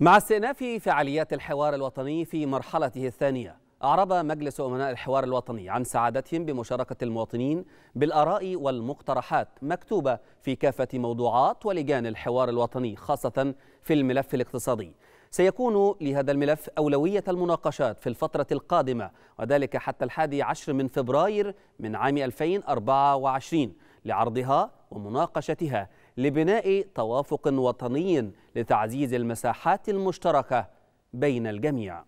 مع استئناف فعاليات الحوار الوطني في مرحلته الثانية أعرب مجلس أمناء الحوار الوطني عن سعادتهم بمشاركة المواطنين بالآراء والمقترحات مكتوبة في كافة موضوعات ولجان الحوار الوطني خاصة في الملف الاقتصادي سيكون لهذا الملف أولوية المناقشات في الفترة القادمة وذلك حتى الحادي عشر من فبراير من عام 2024 لعرضها ومناقشتها لبناء توافق وطني لتعزيز المساحات المشتركة بين الجميع